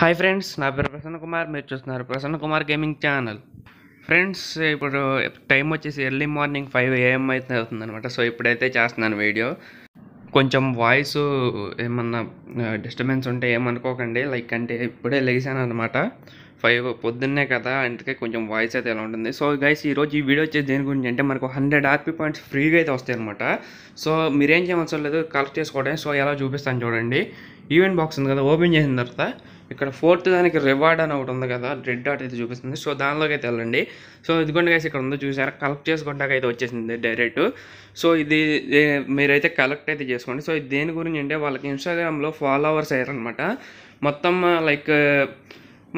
hi friends నా పేరు ప్రసన్న కుమార్ మీరు చూస్తున్నారు Prasanna Kumar gaming channel friends ఇప్పుడు టైం వచ్చేసి ఎర్లీ మార్నింగ్ ఫైవ్ ఏఎం అయితే అవుతుంది అనమాట సో ఇప్పుడైతే చేస్తున్నాను వీడియో కొంచెం వాయిస్ ఏమన్నా డిస్టర్బెన్స్ ఉంటే ఏమనుకోకండి లైక్ అంటే ఇప్పుడే లెగిసాను అనమాట ఫైవ్ పొద్దున్నే కదా అందుకే కొంచెం వాయిస్ అయితే ఎలా ఉంటుంది సో గైస్ ఈరోజు ఈ వీడియో వచ్చేసి దేని గురించి అంటే మనకు హండ్రెడ్ ఆర్పీ పాయింట్స్ ఫ్రీగా అయితే వస్తాయి అనమాట సో మీరేం చేయవలసిన లేదు కలెక్ట్ చేసుకోవడం సో ఎలా చూపిస్తాను చూడండి ఈవెంట్ బాక్స్ ఉంది కదా ఓపెన్ చేసిన తర్వాత ఇక్కడ ఫోర్త్ దానికి రివార్డ్ అని ఒకటి ఉంది కదా రెడ్ డాట్ అయితే చూపిస్తుంది సో దానిలోకి అయితే వెళ్ళండి సో ఇదిగోండి గైస్ ఇక్కడ ఉంది చూసారా కలెక్ట్ చేసుకుంటాక అయితే వచ్చేసింది డైరెక్ట్ సో ఇది మీరైతే కలెక్ట్ అయితే చేసుకోండి సో దేని గురించి అంటే వాళ్ళకి ఇన్స్టాగ్రామ్లో ఫాలోవర్స్ అయ్యారనమాట మొత్తం లైక్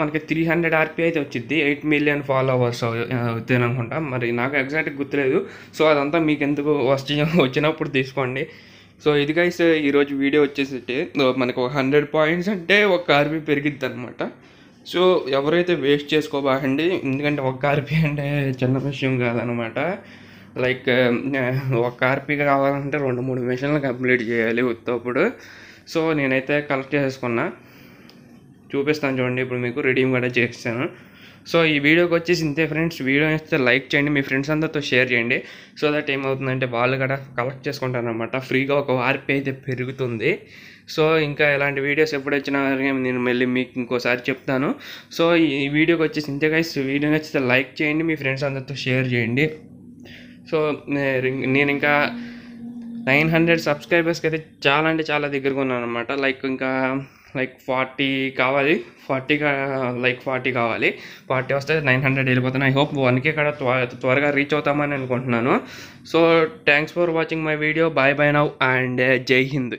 మనకి త్రీ హండ్రెడ్ ఆర్పీ అయితే వచ్చింది ఎయిట్ మిలియన్ ఫాలోవర్స్ అవుతుంది అనుకుంటా మరి నాకు ఎగ్జాక్ట్గా గుర్తులేదు సో అదంతా మీకు ఎందుకు వచ్చి వచ్చినప్పుడు తీసుకోండి సో ఇది గైస్ ఈరోజు వీడియో వచ్చేసి మనకు హండ్రెడ్ పాయింట్స్ అంటే ఒక ఆర్పీ పెరిగిద్ది అనమాట సో ఎవరైతే వేస్ట్ చేసుకోబాకండి ఎందుకంటే ఒక ఆర్పీ అంటే చిన్న విషయం కాదనమాట లైక్ ఒక ఆర్పీ కావాలంటే రెండు మూడు మిషన్లు కంప్లీట్ చేయాలి ఉత్తప్పుడు సో నేనైతే కలెక్ట్ చేసుకున్నా చూపిస్తాను చూడండి ఇప్పుడు మీకు రెడీమ్ కూడా చేస్తాను సో ఈ వీడియోకి వచ్చేసి ఇంతే ఫ్రెండ్స్ వీడియో వస్తే లైక్ చేయండి మీ ఫ్రెండ్స్ అందరితో షేర్ చేయండి సో దట్ ఏమవుతుందంటే వాళ్ళు కూడా కలెక్ట్ చేసుకుంటారు అనమాట ఫ్రీగా ఒక ఆర్పీ అయితే పెరుగుతుంది సో ఇంకా ఇలాంటి వీడియోస్ ఎప్పుడు వచ్చినా నేను మళ్ళీ మీకు ఇంకోసారి చెప్తాను సో ఈ వీడియోకి వచ్చేసి ఇంతే గైస్ వీడియో నచ్చితే లైక్ చేయండి మీ ఫ్రెండ్స్ అందరితో షేర్ చేయండి సో నేను ఇంకా నైన్ హండ్రెడ్ సబ్స్క్రైబర్స్కి అయితే చాలా అంటే చాలా దగ్గరగా ఉన్నాను అనమాట లైక్ ఇంకా లైక్ ఫార్టీ కావాలి ఫార్టీ లైక్ ఫార్టీ కావాలి ఫార్టీ వస్తే నైన్ హండ్రెడ్ వెళ్ళిపోతాను ఐ హోప్ వన్కే త్వర త్వరగా రీచ్ అవుతామని అనుకుంటున్నాను so thanks for watching my video bye bye now and Jai Hind